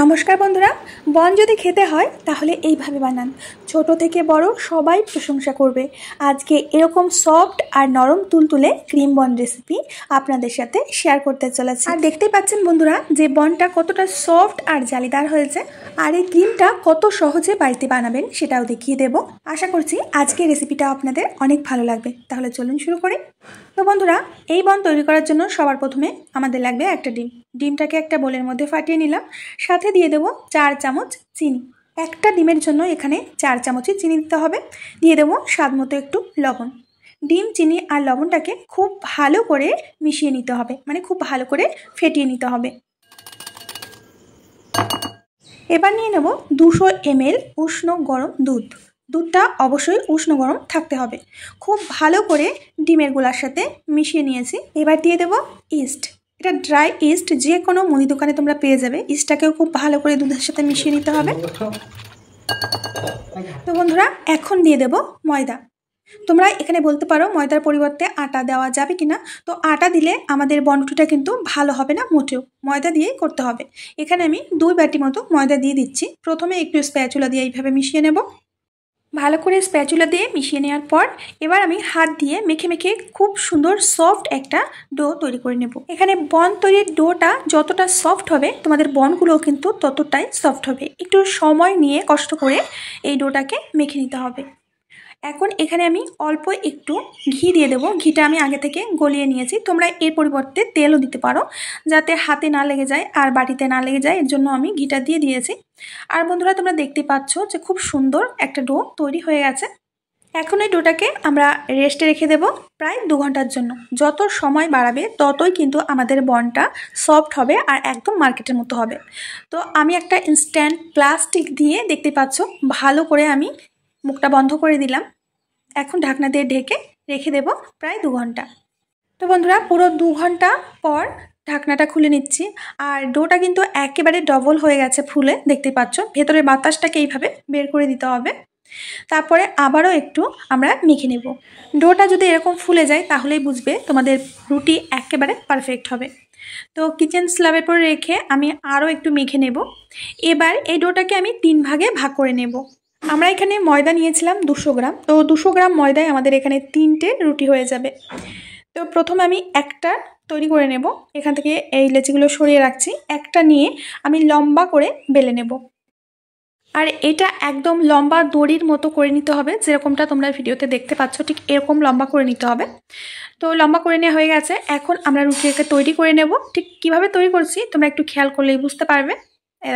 নমস্কার বন্ধুরা বন যদি খেতে হয় তাহলে এইভাবে বানান ছোট থেকে বড় সবাই প্রশংসা করবে আজকে এরকম সফট আর নরম তুলতুলে ক্রিম বন রেসিপি আপনাদের সাথে শেয়ার করতে চলেছে আর দেখতেই পাচ্ছেন বন্ধুরা যে বনটা কতটা সফট আর জালিদার হয়েছে আর এই ক্রিমটা কত সহজে বাড়িতে বানাবেন সেটাও দেখিয়ে দেব আশা করছি আজকে রেসিপিটা আপনাদের অনেক ভালো লাগবে তাহলে চলুন শুরু করি তো বন্ধুরা এই বন তৈরি করার জন্য সবার প্রথমে আমাদের লাগবে একটা ডিম ডিমটাকে একটা বোলের মধ্যে ফাটিয়ে নিলাম সাথে দিয়ে দেবো চার চামচ চিনি একটা ডিমের জন্য এখানে চার চামচই চিনি দিতে হবে দিয়ে দেবো স্বাদ মতো একটু লবণ ডিম চিনি আর লবণটাকে খুব ভালো করে মিশিয়ে নিতে হবে মানে খুব ভালো করে ফেটিয়ে নিতে হবে এবার নিয়ে নেব দুশো এমএল উষ্ণ গরম দুধ দুধটা অবশ্যই উষ্ণ গরম থাকতে হবে খুব ভালো করে ডিমের গোলার সাথে মিশিয়ে নিয়েছি এবার দিয়ে দেব ইস্ট এটা ড্রাই ইস্ট যে কোনো মুদি দোকানে তোমরা পেয়ে যাবে ইস্টটাকেও খুব ভালো করে দুধের সাথে মিশিয়ে নিতে হবে তো বন্ধুরা এখন দিয়ে দেব ময়দা তোমরা এখানে বলতে পারো ময়দার পরিবর্তে আটা দেওয়া যাবে কিনা তো আটা দিলে আমাদের বনটুটা কিন্তু ভালো হবে না মোটেও ময়দা দিয়েই করতে হবে এখানে আমি দুই বাটি মতো ময়দা দিয়ে দিচ্ছি প্রথমে একটু স্প্যাচুলা দিয়ে এইভাবে মিশিয়ে নেব ভালো করে স্প্যাচুলা দিয়ে মিশিয়ে নেওয়ার পর এবার আমি হাত দিয়ে মেখে মেখে খুব সুন্দর সফট একটা ডো তৈরি করে নেব এখানে বন তৈরির ডোটা যতটা সফট হবে তোমাদের বনগুলোও কিন্তু ততটাই সফট হবে একটু সময় নিয়ে কষ্ট করে এই ডোটাকে মেখে নিতে হবে এখন এখানে আমি অল্প একটু ঘি দিয়ে দেবো ঘিটা আমি আগে থেকে গলিয়ে নিয়েছি তোমরা এর পরিবর্তে তেলও দিতে পারো যাতে হাতে না লেগে যায় আর বাটিতে না লেগে যায় এর জন্য আমি ঘিটা দিয়ে দিয়েছি আর বন্ধুরা তোমরা দেখতে পাচ্ছ যে খুব সুন্দর একটা ডো তৈরি হয়ে গেছে এখন এই ডোটাকে আমরা রেস্টে রেখে দেব প্রায় দু ঘন্টার জন্য যত সময় বাড়াবে ততই কিন্তু আমাদের বনটা সফট হবে আর একদম মার্কেটের মতো হবে তো আমি একটা ইনস্ট্যান্ট প্লাস্টিক দিয়ে দেখতে পাচ্ছ ভালো করে আমি মুখটা বন্ধ করে দিলাম এখন ঢাকনা দিয়ে ঢেকে রেখে দেব প্রায় দু ঘন্টা তো বন্ধুরা পুরো দু ঘন্টা পর ঢাকনাটা খুলে নিচ্ছি আর ডোটা কিন্তু একেবারে ডবল হয়ে গেছে ফুলে দেখতে পাচ্ছ ভেতরের বাতাসটাকে এইভাবে বের করে দিতে হবে তারপরে আবারও একটু আমরা মেখে নেব ডোটা যদি এরকম ফুলে যায় তাহলেই বুঝবে তোমাদের রুটি একেবারে পারফেক্ট হবে তো কিচেন স্ল্যাবের পরে রেখে আমি আরও একটু মেখে নেব এবার এই ডোটাকে আমি তিন ভাগে ভাগ করে নেব আমরা এখানে ময়দা নিয়েছিলাম দুশো গ্রাম তো দুশো গ্রাম ময়দায় আমাদের এখানে তিনটে রুটি হয়ে যাবে তো প্রথমে আমি একটা তৈরি করে নেব এখান থেকে এই লেচিগুলো সরিয়ে রাখছি একটা নিয়ে আমি লম্বা করে বেলে নেব আর এটা একদম লম্বা দড়ির মতো করে নিতে হবে যেরকমটা তোমরা ভিডিওতে দেখতে পাচ্ছ ঠিক এরকম লম্বা করে নিতে হবে তো লম্বা করে নেওয়া হয়ে গেছে এখন আমরা রুটিটাকে তৈরি করে নেব ঠিক কিভাবে তৈরি করছি তোমরা একটু খেয়াল করলেই বুঝতে পারবে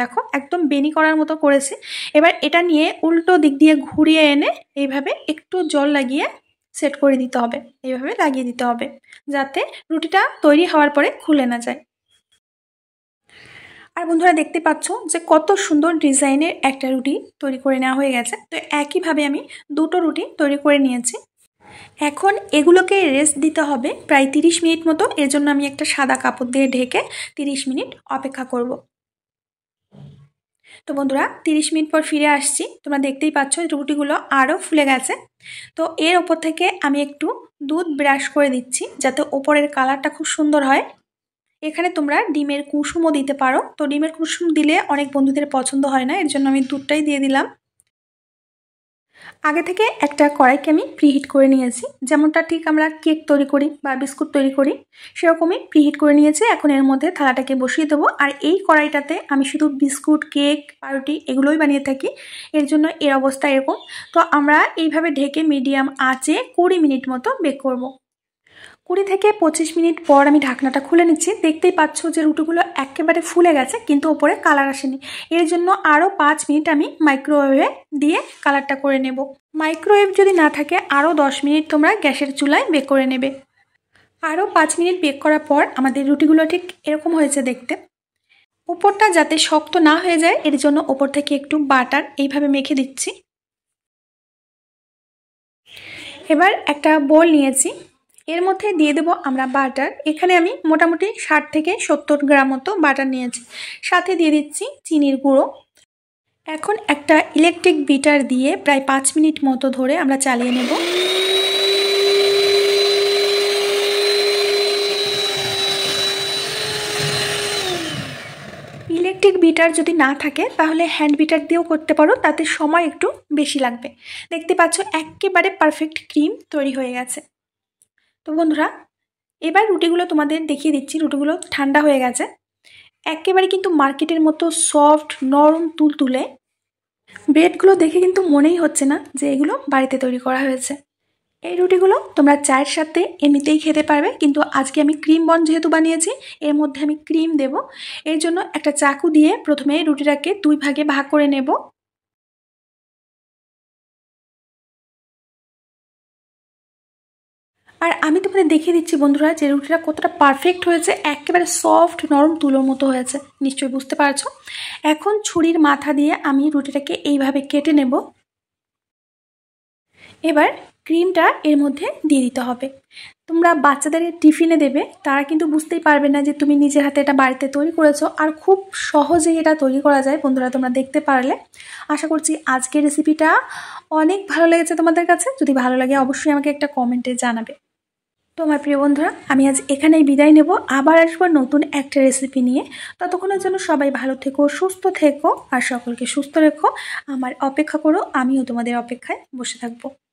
দেখো একদম বেনি করার মতো করেছি এবার এটা নিয়ে উল্টো দিক দিয়ে ঘুরিয়ে এনে এইভাবে একটু জল লাগিয়ে সেট করে দিতে হবে এইভাবে লাগিয়ে দিতে হবে যাতে রুটিটা তৈরি হওয়ার পরে খুলে না যায় আর বন্ধুরা দেখতে পাচ্ছ যে কত সুন্দর ডিজাইনের একটা রুটি তৈরি করে নেওয়া হয়ে গেছে তো একইভাবে আমি দুটো রুটি তৈরি করে নিয়েছি এখন এগুলোকে রেস্ট দিতে হবে প্রায় 30 মিনিট মতো এর জন্য আমি একটা সাদা কাপড় দিয়ে ঢেকে 30 মিনিট অপেক্ষা করব। তো বন্ধুরা 30 মিনিট পর ফিরে আসছি তোমরা দেখতেই পাচ্ছ রুটিগুলো আরও ফুলে গেছে তো এর ওপর থেকে আমি একটু দুধ ব্রাশ করে দিচ্ছি যাতে ওপরের কালারটা খুব সুন্দর হয় এখানে তোমরা ডিমের কুসুমও দিতে পারো তো ডিমের কুসুম দিলে অনেক বন্ধুদের পছন্দ হয় না এর জন্য আমি দুধটাই দিয়ে দিলাম আগে থেকে একটা কড়াইকে আমি প্রিহিট করে নিয়েছি যেমনটা ঠিক আমরা কেক তৈরি করি বা বিস্কুট তৈরি করি সেরকমই প্রিহিট করে নিয়েছি এখন এর মধ্যে থালাটাকে বসিয়ে দেবো আর এই কড়াইটাতে আমি শুধু বিস্কুট কেক পাউরুটি এগুলোই বানিয়ে থাকি এর জন্য এর অবস্থা এরকম তো আমরা এইভাবে ঢেকে মিডিয়াম আঁচে কুড়ি মিনিট মতো বেক করব। কুড়ি থেকে পঁচিশ মিনিট পর আমি ঢাকনাটা খুলে নিচ্ছি দেখতেই পাচ্ছ যে রুটিগুলো একেবারে ফুলে গেছে কিন্তু ওপরে কালার আসেনি এর জন্য আরও পাঁচ মিনিট আমি মাইক্রোওয়েভে দিয়ে কালারটা করে নেব মাইক্রোওয়েভ যদি না থাকে আরও দশ মিনিট তোমরা গ্যাসের চুলায় বেক করে নেবে আরও পাঁচ মিনিট বেক করার পর আমাদের রুটিগুলো ঠিক এরকম হয়েছে দেখতে ওপরটা যাতে শক্ত না হয়ে যায় এর জন্য ওপর থেকে একটু বাটার এইভাবে মেখে দিচ্ছি এবার একটা বল নিয়েছি এর মধ্যে দিয়ে দেবো আমরা বাটার এখানে আমি মোটামুটি ষাট থেকে সত্তর গ্রাম মতো বাটার নিয়েছি সাথে দিয়ে দিচ্ছি চিনির গুঁড়ো এখন একটা ইলেকট্রিক বিটার দিয়ে প্রায় পাঁচ মিনিট মতো ধরে আমরা চালিয়ে নেব ইলেকট্রিক বিটার যদি না থাকে তাহলে হ্যান্ড বিটার দিয়েও করতে পারো তাতে সময় একটু বেশি লাগবে দেখতে পাচ্ছ একেবারে পারফেক্ট ক্রিম তৈরি হয়ে গেছে তো বন্ধুরা এবার রুটিগুলো তোমাদের দেখিয়ে দিচ্ছি রুটিগুলো ঠান্ডা হয়ে গেছে একেবারে কিন্তু মার্কেটের মতো সফট নরম তুল তুলে ব্রেডগুলো দেখে কিন্তু মনেই হচ্ছে না যে এগুলো বাড়িতে তৈরি করা হয়েছে এই রুটিগুলো তোমরা চায়ের সাথে এমনিতেই খেতে পারবে কিন্তু আজকে আমি ক্রিম বন যেহেতু বানিয়েছি এর মধ্যে আমি ক্রিম দেব এর জন্য একটা চাকু দিয়ে প্রথমে রুটিটাকে দুই ভাগে ভাগ করে নেব আর আমি তোমাদের দেখিয়ে দিচ্ছি বন্ধুরা যে রুটিটা কতটা পারফেক্ট হয়েছে একেবারে সফট নরম তুলোর মতো হয়েছে নিশ্চয়ই বুঝতে পারছো এখন ছুরির মাথা দিয়ে আমি রুটিটাকে এইভাবে কেটে নেব এবার ক্রিমটা এর মধ্যে দিয়ে দিতে হবে তোমরা বাচ্চাদের টিফিনে দেবে তারা কিন্তু বুঝতেই পারবে না যে তুমি নিজের হাতে এটা বাড়িতে তৈরি করেছো আর খুব সহজেই এটা তৈরি করা যায় বন্ধুরা তোমরা দেখতে পারলে আশা করছি আজকের রেসিপিটা অনেক ভালো লেগেছে তোমাদের কাছে যদি ভালো লাগে অবশ্যই আমাকে একটা কমেন্টে জানাবে তো আমার প্রিয় বন্ধুরা আমি আজ এখানেই বিদায় নেব আবার আসবো নতুন একটা রেসিপি নিয়ে ততক্ষণের জন্য সবাই ভালো থেকো সুস্থ থেকো আর সকলকে সুস্থ রেখো আমার অপেক্ষা করো আমিও তোমাদের অপেক্ষায় বসে থাকবো